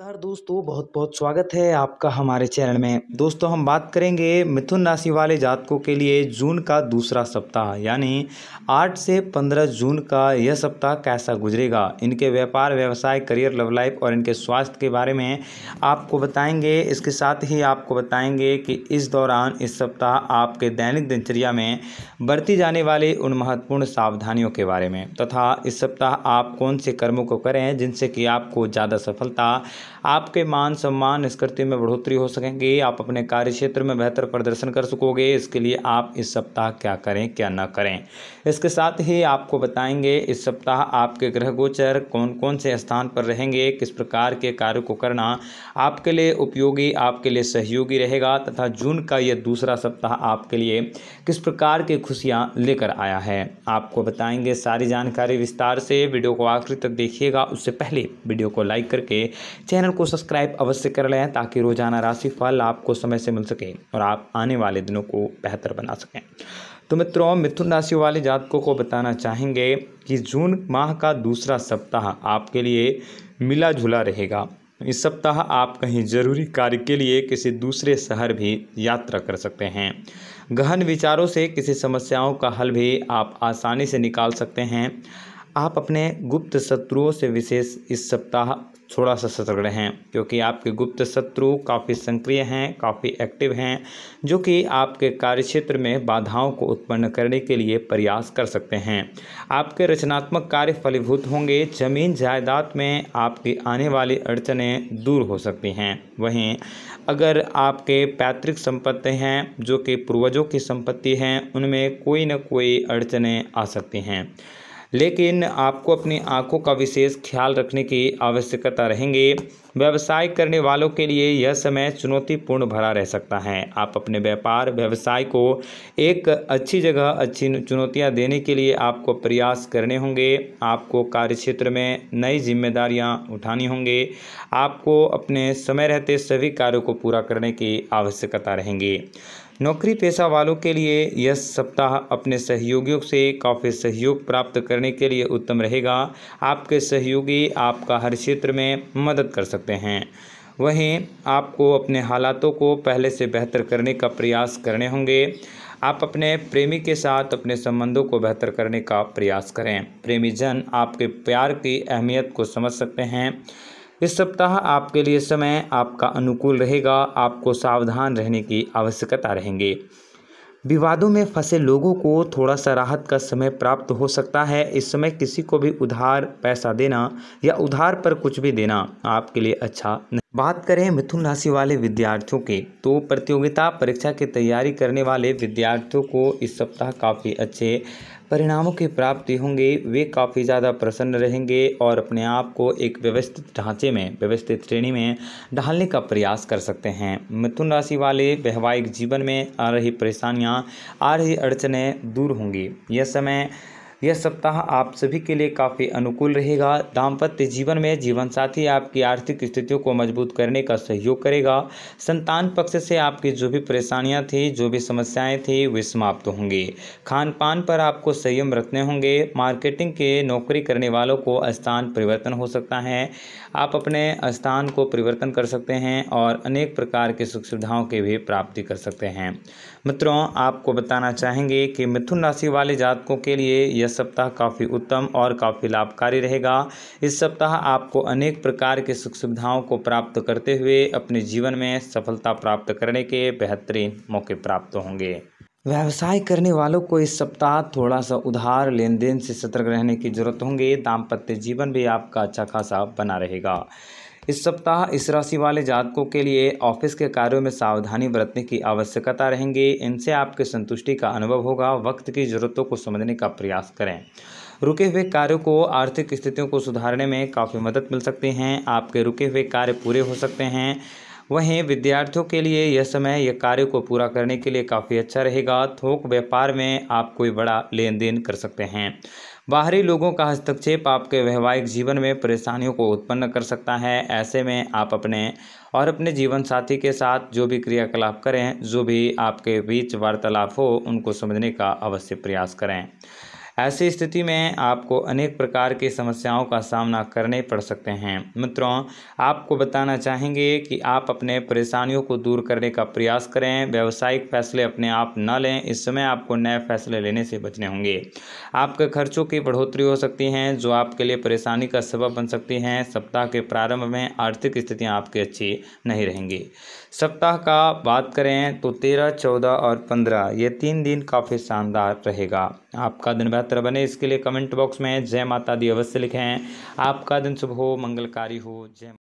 नमस्कार दोस्तों बहुत बहुत स्वागत है आपका हमारे चैनल में दोस्तों हम बात करेंगे मिथुन राशि वाले जातकों के लिए जून का दूसरा सप्ताह यानी 8 से 15 जून का यह सप्ताह कैसा गुजरेगा इनके व्यापार व्यवसाय करियर लव लाइफ और इनके स्वास्थ्य के बारे में आपको बताएंगे इसके साथ ही आपको बताएंगे कि इस दौरान इस सप्ताह आपके दैनिक दिनचर्या में बरती जाने वाली उन महत्वपूर्ण सावधानियों के बारे में तथा इस सप्ताह आप कौन से कर्मों को करें जिनसे कि आपको ज़्यादा सफलता आपके मान सम्मान स्कृति में बढ़ोतरी हो सकेंगे आप अपने कार्य क्षेत्र में बेहतर प्रदर्शन कर सकोगे इसके लिए आप इस सप्ताह क्या करें क्या ना करें इसके साथ ही आपको बताएंगे इस सप्ताह आपके ग्रह गोचर कौन कौन से स्थान पर रहेंगे किस प्रकार के कार्य को करना आपके लिए उपयोगी आपके लिए सहयोगी रहेगा तथा जून का यह दूसरा सप्ताह आपके लिए किस प्रकार की खुशियाँ लेकर आया है आपको बताएंगे सारी जानकारी विस्तार से वीडियो को आखिर तक देखिएगा उससे पहले वीडियो को लाइक करके चैनल को सब्सक्राइब अवश्य कर लें ताकि रोजाना राशि फल आपको समय से मिल सके और आप आने वाले दिनों को बेहतर बना सकें तो मित्रों मिथुन राशि वाले जातकों को बताना चाहेंगे कि जून माह का दूसरा सप्ताह आपके लिए मिला जुला रहेगा इस सप्ताह आप कहीं जरूरी कार्य के लिए किसी दूसरे शहर भी यात्रा कर सकते हैं गहन विचारों से किसी समस्याओं का हल भी आप आसानी से निकाल सकते हैं आप अपने गुप्त शत्रुओं से विशेष इस सप्ताह थोड़ा सा सतर्क रहें क्योंकि आपके गुप्त शत्रु काफ़ी सक्रिय हैं काफ़ी एक्टिव हैं जो कि आपके कार्यक्षेत्र में बाधाओं को उत्पन्न करने के लिए प्रयास कर सकते हैं आपके रचनात्मक कार्य फलीभूत होंगे जमीन जायदाद में आपकी आने वाली अड़चने दूर हो सकती हैं वहीं अगर आपके पैतृक संपत्ति हैं जो कि पूर्वजों की संपत्ति हैं उनमें कोई ना कोई अड़चने आ सकती हैं लेकिन आपको अपनी आंखों का विशेष ख्याल रखने की आवश्यकता रहेंगे व्यवसाय करने वालों के लिए यह समय चुनौतीपूर्ण भरा रह सकता है आप अपने व्यापार व्यवसाय को एक अच्छी जगह अच्छी चुनौतियां देने के लिए आपको प्रयास करने होंगे आपको कार्य क्षेत्र में नई जिम्मेदारियां उठानी होंगे आपको अपने समय रहते सभी कार्यों को पूरा करने की आवश्यकता रहेंगी नौकरी पेशा वालों के लिए यह सप्ताह अपने सहयोगियों से काफ़ी सहयोग प्राप्त करने के लिए उत्तम रहेगा आपके सहयोगी आपका हर क्षेत्र में मदद कर सकते हैं वहीं आपको अपने हालातों को पहले से बेहतर करने का प्रयास करने होंगे आप अपने प्रेमी के साथ अपने संबंधों को बेहतर करने का प्रयास करें प्रेमीजन आपके प्यार की अहमियत को समझ सकते हैं इस सप्ताह आपके लिए समय आपका अनुकूल रहेगा आपको सावधान रहने की आवश्यकता रहेंगे विवादों में फंसे लोगों को थोड़ा सा राहत का समय प्राप्त हो सकता है इस समय किसी को भी उधार पैसा देना या उधार पर कुछ भी देना आपके लिए अच्छा नहीं बात करें मिथुन राशि वाले विद्यार्थियों के तो प्रतियोगिता परीक्षा की तैयारी करने वाले विद्यार्थियों को इस सप्ताह काफ़ी अच्छे परिणामों की प्राप्ति होंगी वे काफ़ी ज़्यादा प्रसन्न रहेंगे और अपने आप को एक व्यवस्थित ढांचे में व्यवस्थित श्रेणी में ढालने का प्रयास कर सकते हैं मिथुन राशि वाले वैवाहिक जीवन में आ रही परेशानियाँ आ रही अड़चनें दूर होंगी यह समय यह सप्ताह आप सभी के लिए काफ़ी अनुकूल रहेगा दाम्पत्य जीवन में जीवन साथी आपकी आर्थिक स्थितियों को मजबूत करने का सहयोग करेगा संतान पक्ष से आपकी जो भी परेशानियां थी जो भी समस्याएं थी वे समाप्त होंगी खान पान पर आपको संयम रखने होंगे मार्केटिंग के नौकरी करने वालों को स्थान परिवर्तन हो सकता है आप अपने स्थान को परिवर्तन कर सकते हैं और अनेक प्रकार की सुख सुविधाओं की भी प्राप्ति कर सकते हैं मित्रों आपको बताना चाहेंगे कि मिथुन राशि वाले जातकों के लिए यह सप्ताह काफ़ी उत्तम और काफ़ी लाभकारी रहेगा इस सप्ताह आपको अनेक प्रकार के सुख सुविधाओं को प्राप्त करते हुए अपने जीवन में सफलता प्राप्त करने के बेहतरीन मौके प्राप्त होंगे व्यवसाय करने वालों को इस सप्ताह थोड़ा सा उधार लेन देन से सतर्क रहने की जरूरत होंगे दाम्पत्य जीवन भी आपका अच्छा खासा बना रहेगा इस सप्ताह इस राशि वाले जातकों के लिए ऑफिस के कार्यों में सावधानी बरतने की आवश्यकता रहेंगी इनसे आपके संतुष्टि का अनुभव होगा वक्त की जरूरतों को समझने का प्रयास करें रुके हुए कार्यों को आर्थिक स्थितियों को सुधारने में काफ़ी मदद मिल सकती हैं आपके रुके हुए कार्य पूरे हो सकते हैं वहीं विद्यार्थियों के लिए यह समय यह कार्य को पूरा करने के लिए काफ़ी अच्छा रहेगा थोक व्यापार में आप कोई बड़ा लेन देन कर सकते हैं बाहरी लोगों का हस्तक्षेप आपके वैवाहिक जीवन में परेशानियों को उत्पन्न कर सकता है ऐसे में आप अपने और अपने जीवन साथी के साथ जो भी क्रियाकलाप करें जो भी आपके बीच वार्तालाप हो उनको समझने का अवश्य प्रयास करें ऐसी स्थिति में आपको अनेक प्रकार की समस्याओं का सामना करने पड़ सकते हैं मित्रों आपको बताना चाहेंगे कि आप अपने परेशानियों को दूर करने का प्रयास करें व्यावसायिक फैसले अपने आप न लें इस समय आपको नए फैसले लेने से बचने होंगे आपके खर्चों की बढ़ोतरी हो सकती है जो आपके लिए परेशानी का सबब बन सकती हैं सप्ताह के प्रारंभ में आर्थिक स्थितियाँ आपकी अच्छी नहीं रहेंगी सप्ताह का बात करें तो तेरह चौदह और पंद्रह ये तीन दिन काफ़ी शानदार रहेगा आपका दिन बेहतर बने इसके लिए कमेंट बॉक्स में जय माता दी अवश्य लिखें आपका दिन शुभ हो मंगलकारी हो जय